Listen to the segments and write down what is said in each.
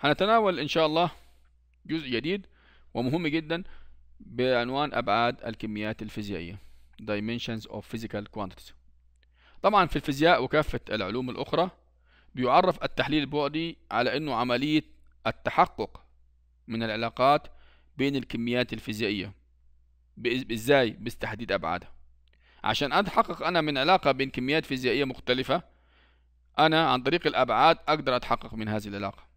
هنتناول إن شاء الله جزء جديد ومهم جدا بعنوان أبعاد الكميات الفيزيائية Dimensions of Physical Quantities طبعا في الفيزياء وكافة العلوم الأخرى بيعرف التحليل البعدي على أنه عملية التحقق من العلاقات بين الكميات الفيزيائية إزاي باستحديد أبعادها عشان أتحقق أنا من علاقة بين كميات فيزيائية مختلفة أنا عن طريق الأبعاد أقدر أتحقق من هذه العلاقة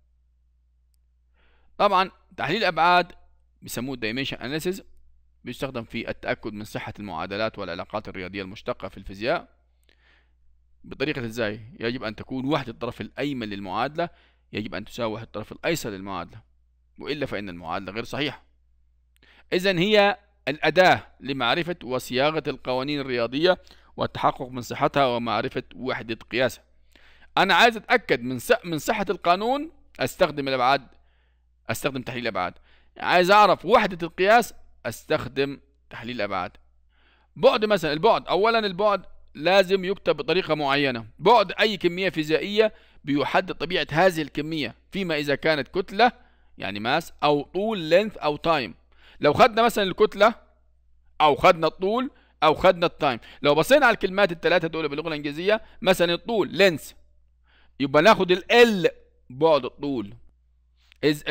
طبعا تحليل الابعاد بيسموه الدايمنشن اناليسيز بيستخدم في التاكد من صحه المعادلات والعلاقات الرياضيه المشتقه في الفيزياء بطريقه ازاي يجب ان تكون وحده الطرف الايمن للمعادله يجب ان تساوي وحده الطرف الايسر للمعادله والا فان المعادله غير صحيحه اذا هي الاداه لمعرفه وصياغه القوانين الرياضيه والتحقق من صحتها ومعرفه وحده قياسها انا عايز اتاكد من من صحه القانون استخدم الابعاد استخدم تحليل ابعاد عايز اعرف وحده القياس استخدم تحليل ابعاد بعد مثلا البعد اولا البعد لازم يكتب بطريقه معينه بعد اي كميه فيزيائيه بيحدد طبيعه هذه الكميه فيما اذا كانت كتله يعني ماس او طول لينث او تايم لو خدنا مثلا الكتله او خدنا الطول او خدنا التايم لو بصينا على الكلمات الثلاثه دول باللغه الانجليزيه مثلا الطول لينث يبقى ناخد ال بعد الطول إذ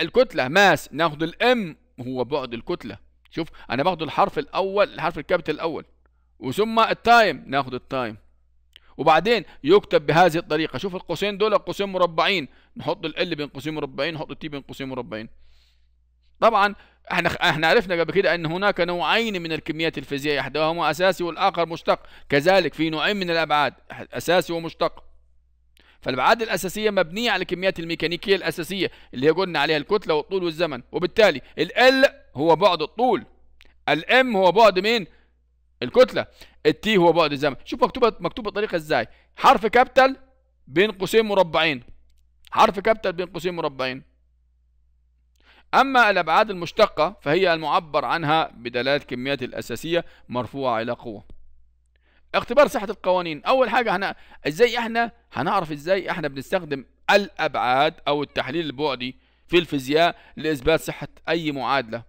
الكتلة ماس ناخد الام هو بعد الكتلة شوف أنا باخد الحرف الأول الحرف الكابيتال الأول وثم التايم ناخد التايم وبعدين يكتب بهذه الطريقة شوف القوسين دول قوسين مربعين نحط ال بين قوسين مربعين نحط التي بين قوسين مربعين طبعا احنا احنا عرفنا قبل كده ان هناك نوعين من الكميات الفيزيائيه احدهما اساسي والاخر مشتق كذلك في نوعين من الابعاد اساسي ومشتق فالابعاد الاساسيه مبنيه على الكميات الميكانيكيه الاساسيه اللي هي قلنا عليها الكتله والطول والزمن وبالتالي ال هو بعد الطول الام هو بعد مين الكتله التي هو بعد الزمن شوف مكتوبه مكتوبه بطريقه ازاي حرف كابيتال بين قوسين مربعين حرف كابيتال بين قوسين مربعين اما الابعاد المشتقه فهي المعبر عنها بدلاله كميات الاساسيه مرفوعه الى قوه اختبار صحة القوانين أول حاجة هن... إزاي إحنا هنعرف إزاي إحنا بنستخدم الأبعاد أو التحليل البعدي في الفيزياء لإثبات صحة أي معادلة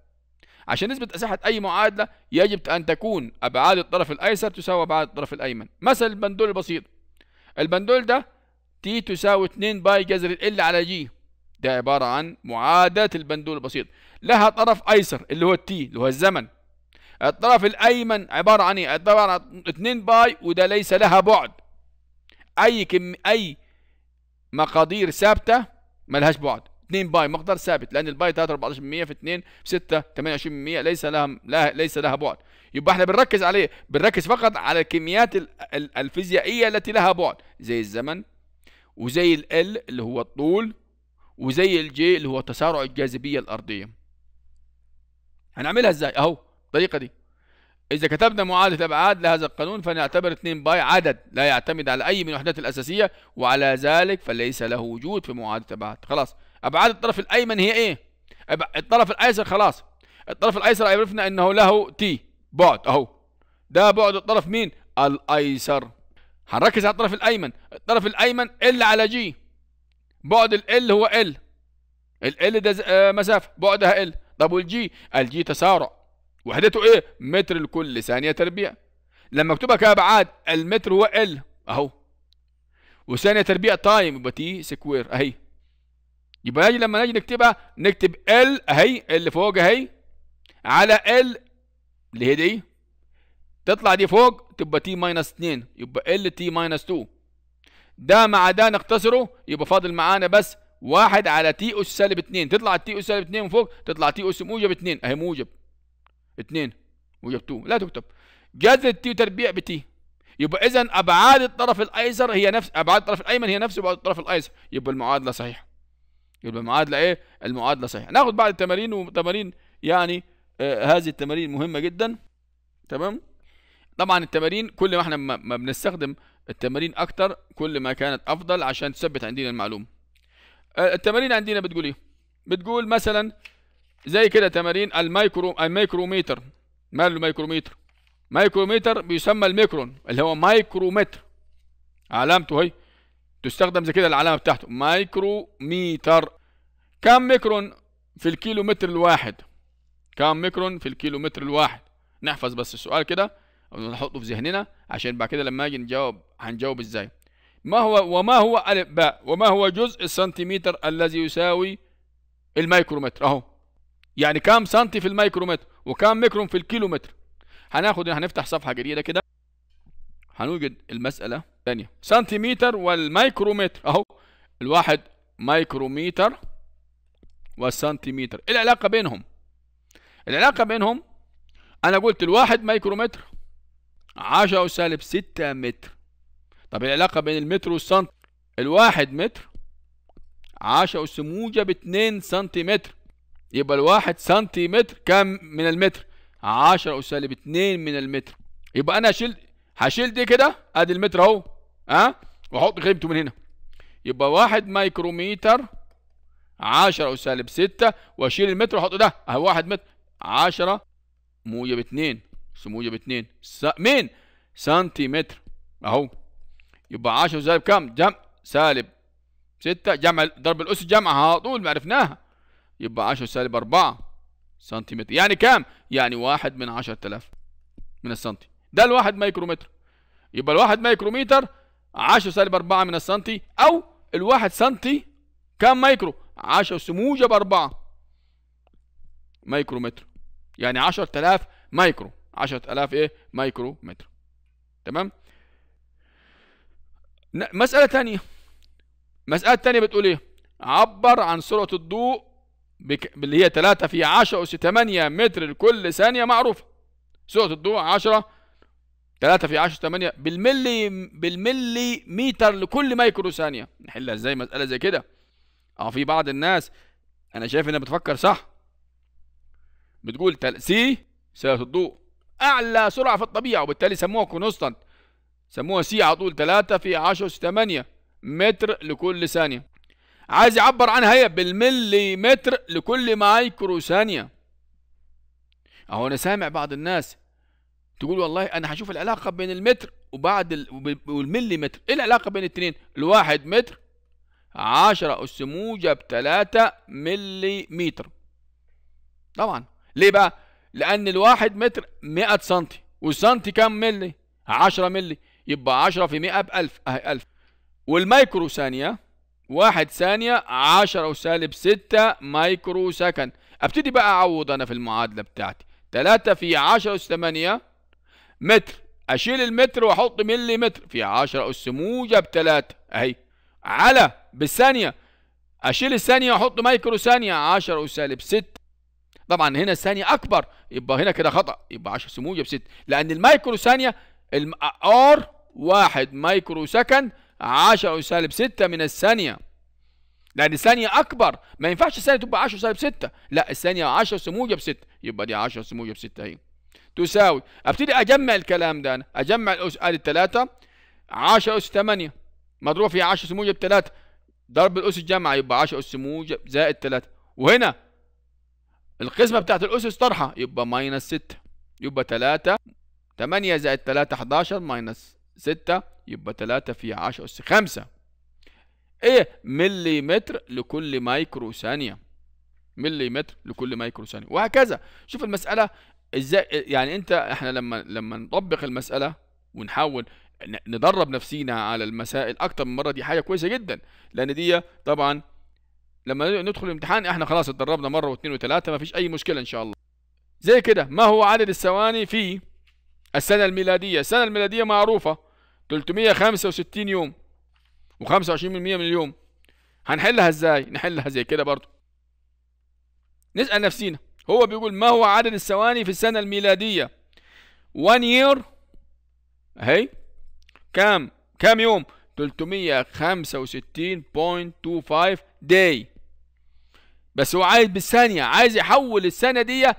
عشان نثبت صحة أي معادلة يجب أن تكون أبعاد الطرف الأيسر تساوي أبعاد الطرف الأيمن مثل البندول البسيط البندول ده تي تساوي 2 باي جذر ال على جي ده عبارة عن معادله البندول البسيط لها طرف أيسر اللي هو التي اللي هو الزمن الطرف الأيمن عبارة عن إيه؟ عبارة عن 2 باي وده ليس لها بعد أي كم أي مقادير ثابتة ملهاش بعد 2 باي مقدار ثابت لأن الباي 3 14% في 2 في 6 28% ليس لها لا ليس لها بعد يبقى احنا بنركز عليه إيه؟ بنركز فقط على الكميات الفيزيائية التي لها بعد زي الزمن وزي ال اللي هو الطول وزي الجي اللي هو تسارع الجاذبية الأرضية هنعملها ازاي اهو الطريقه دي إذا كتبنا معادلة أبعاد لهذا القانون فنعتبر 2 باي عدد لا يعتمد على أي من الوحدات الأساسية وعلى ذلك فليس له وجود في معادلة أبعاد خلاص أبعاد الطرف الأيمن هي إيه؟ الطرف الأيسر خلاص الطرف الأيسر عرفنا أنه له تي بعد أهو ده بعد الطرف مين؟ الأيسر هنركز على الطرف الأيمن الطرف الأيمن ال على جي بعد ال هو ال ال ده آه، مسافة بعدها ال طب والجي الجي تسارع وحدته ايه متر لكل ثانيه تربيع لما اكتبها كابعاد المتر هو ال اهو وثانيه تربيع تايم يبقى تي سكوير اهي يبقى نجي لما نجي نكتبها نكتب ال اهي اللي فوق اهي على ال اللي هي دي تطلع دي فوق تبقى تي ماينس 2 يبقى ال تي ماينس 2 ده مع ده نختصره يبقى فاضل معانا بس واحد على تي اس سالب 2 تطلع تي اس سالب 2 من فوق تطلع تي اس موجب 2 اهي موجب 2 وجب لا تكتب جذر تي تربيع بتي يبقى اذا ابعاد الطرف الايسر هي نفس ابعاد الطرف الايمن هي نفس ابعاد الطرف الايسر يبقى المعادله صحيحه يبقى المعادله ايه المعادله صحيحه ناخد بعض التمارين وتمارين يعني آه هذه التمارين مهمه جدا تمام طبعا التمارين كل ما احنا ما بنستخدم التمارين اكتر كل ما كانت افضل عشان تثبت عندنا المعلومه آه، التمارين عندنا بتقول ايه بتقول مثلا زي كده تمارين الميكرو الميكروميتر ماله الميكروميتر ميكروميتر بيسمى الميكرون اللي هو مايكرومتر علامته هي تستخدم زي كده العلامه بتاعته مايكروميتر كم ميكرون في الكيلومتر الواحد كم ميكرون في الكيلومتر الواحد نحفظ بس السؤال كده ونحطه في ذهننا عشان بعد كده لما اجي نجاوب هنجاوب ازاي ما هو وما هو الف باء وما هو جزء السنتيمتر الذي يساوي الميكرومتر اهو يعني كام سنتي في الميكرومتر وكام ميكرون في الكيلومتر هناخد هنفتح صفحه جديده كده هنوجد المساله ثانيه سنتيمتر والميكرومتر اهو الواحد ميكرومتر والسنتيمتر ايه العلاقه بينهم العلاقه بينهم انا قلت الواحد ميكرومتر 10 سالب 6 متر طب العلاقه بين المتر والسنتي الواحد متر 10 سموجه ب 2 سنتيمتر يبقى الواحد سنتيمتر كام من المتر 10 أساليب 2 من المتر يبقى أنا هشيل هشيل دي كده أدي المتر أهو ها أه؟ وأحط قيمته من هنا يبقى 1 مايكروميتر 10 أساليب 6 وأشيل المتر وأحط ده أهو 1 متر 10 موجب 2 موجب 2 س... مين؟ سنتيمتر أهو يبقى 10 سالب كام؟ جمع سالب 6 جمع ضرب الأس جمع على طول ما عرفناها يبقى 10 سالب 4 سنتيمتر يعني كام؟ يعني واحد من 10000 من السنتي ده الواحد مايكرومتر يبقى الواحد مايكرومتر 10 سالب 4 من السنتي او الواحد سنتي كام مايكرو؟ 10 سموجب 4 مايكرومتر يعني 10000 مايكرو 10000 ايه؟ مايكرومتر تمام؟ مسألة تانية مسألة تانية بتقول ايه؟ عبر عن سرعة الضوء بك... اللي هي 3 في 10 أس 8 متر لكل ثانية معروفة سرعة الضوء 10 3 في 10 8 بالملي بالملي متر لكل مايكرو ثانية نحلها ازاي مسألة زي كده اه في بعض الناس انا شايف انها بتفكر صح بتقول تل... سي سرعة الضوء اعلى سرعة في الطبيعة وبالتالي سموها كونستانت سموها سي على طول 3 في 10 8 متر لكل ثانية عايز يعبر عنها هي بالمليمتر لكل مايكرو ثانيه اهو انا سامع بعض الناس تقول والله انا هشوف العلاقه بين المتر وبعد والملي والمليمتر ايه العلاقه بين الاثنين الواحد متر عشرة أس موجب تلاتة مليمتر طبعا ليه بقى لأن الواحد متر مئة سنتي والسنتي كام ملي عشرة ملي يبقى عشرة في مئة بألف أهي ألف والمايكرو ثانية واحد ثانية عشرة وسالب ستة مايكرو سكند ابتدي بقى اعوض انا في المعادلة بتاعتي تلاتة في عشرة اس تمانية متر اشيل المتر واحط ملي متر في عشرة اس موجب تلاتة اهي على بالثانية اشيل الثانية واحط مايكرو ثانية عشرة وسالب ستة طبعا هنا الثانية اكبر يبقى هنا كده خطأ يبقى عشرة اس موجب ستة لان المايكرو ثانية ار واحد مايكرو سكند 10 سالب 6 من الثانية لأن الثانية أكبر ما ينفعش الثانية تبقى 10 سالب 6 لا الثانية 10 س موجب 6 يبقى دي 10 س موجب 6 أهي تساوي أبتدي أجمع الكلام ده أنا أجمع الأس آدي التلاتة 10 أس 8 مضروبة في 10 س موجب 3 ضرب الأس الجمع يبقى 10 أس موجب زائد 3 وهنا القسمة بتاعت الأسس طرحة يبقى ماينس 6 يبقى 3 8 زائد 3 11 ماينس ستة يبقى تلاتة في عشرة أس خمسة إيه مليمتر لكل مايكرو ثانية مليمتر لكل مايكرو ثانية وهكذا شوف المسألة ازاي يعني انت احنا لما لما نطبق المسألة ونحاول ندرب نفسينا على المسائل اكتر من مرة دي حاجة كويسة جدا لان دي طبعا لما ندخل الامتحان احنا خلاص اتدربنا مرة واثنين وثلاثة مفيش اي مشكلة ان شاء الله زي كده ما هو عدد الثواني في السنة الميلادية السنة الميلادية معروفة 365 يوم و25% من اليوم هنحلها ازاي نحلها زي كده برضو نسأل نفسينا هو بيقول ما هو عدد الثواني في السنة الميلادية 1 year اهي كام كام يوم 365.25 day بس هو عايز بالثانية عايز يحول السنة دي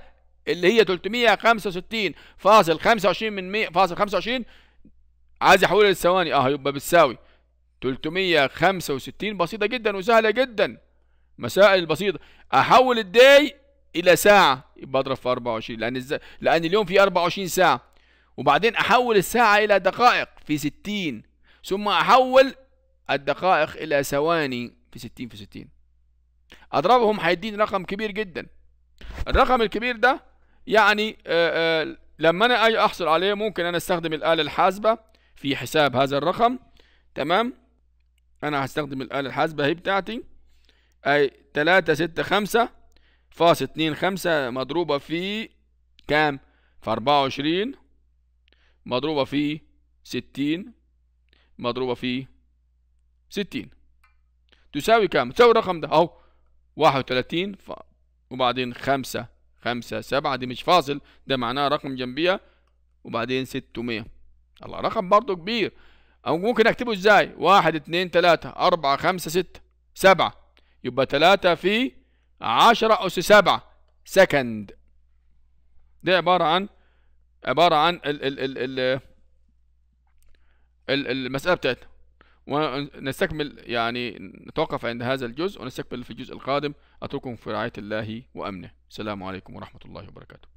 اللي هي 365 فاصل 25 من 100 فاصل 25 عايز احولها للثواني اه يبقى بتساوي 365 بسيطة جدا وسهلة جدا مسائل بسيطة احول الداي الى ساعة يبقى اضرب في 24 لان الز... لان اليوم فيه 24 ساعة وبعدين احول الساعة الى دقائق في 60 ثم احول الدقائق الى ثواني في 60 في 60 اضربهم هيديني رقم كبير جدا الرقم الكبير ده يعني آآ آه، آآ آه، لما انا اجي احصل عليه ممكن انا استخدم الآلة الحاسبة في حساب هذا الرقم تمام أنا هستخدم الآلة الحاسبة هي بتاعتي أي تلاتة ستة خمسة فاصل اتنين خمسة مضروبة في كام؟ في أربعة وعشرين مضروبة في ستين مضروبة في ستين تساوي كام؟ تساوي الرقم ده أهو واحد وتلاتين ف... وبعدين خمسة خمسة سبعة دي مش فاصل ده معناه رقم جنبيها وبعدين ستمية الله رقم برضه كبير او ممكن اكتبه ازاي واحد اتنين تلاتة اربعة خمسة ستة سبعة يبقى تلاتة في عشرة اس سبعة سكند ده عبارة عن عبارة عن ال ال ال ال المسألة بتاعتنا ونستكمل يعني نتوقف عند هذا الجزء ونستكمل في الجزء القادم أترككم في رعاية الله وأمنه السلام عليكم ورحمة الله وبركاته